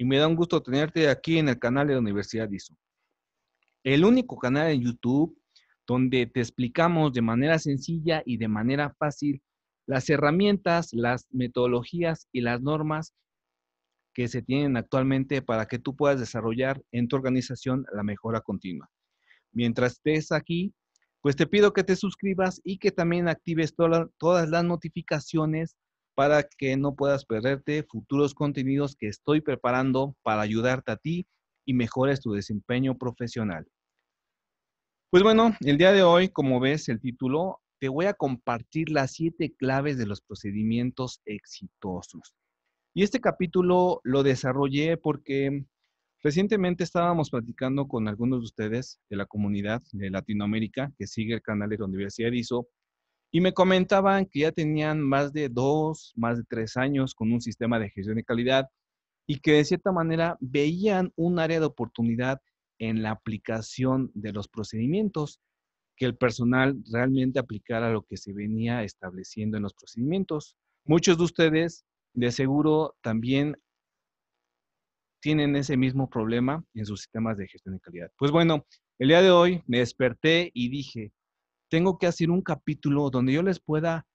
y me da un gusto tenerte aquí en el canal de la Universidad ISO. El único canal en YouTube donde te explicamos de manera sencilla y de manera fácil las herramientas, las metodologías y las normas que se tienen actualmente para que tú puedas desarrollar en tu organización la mejora continua. Mientras estés aquí, pues te pido que te suscribas y que también actives todas las notificaciones para que no puedas perderte futuros contenidos que estoy preparando para ayudarte a ti y mejores tu desempeño profesional. Pues bueno, el día de hoy, como ves el título, te voy a compartir las siete claves de los procedimientos exitosos. Y este capítulo lo desarrollé porque recientemente estábamos platicando con algunos de ustedes de la comunidad de Latinoamérica que sigue el canal de la Universidad ISO y me comentaban que ya tenían más de dos, más de tres años con un sistema de gestión de calidad y que de cierta manera veían un área de oportunidad en la aplicación de los procedimientos, que el personal realmente aplicara lo que se venía estableciendo en los procedimientos. Muchos de ustedes, de seguro, también tienen ese mismo problema en sus sistemas de gestión de calidad. Pues bueno, el día de hoy me desperté y dije, tengo que hacer un capítulo donde yo les pueda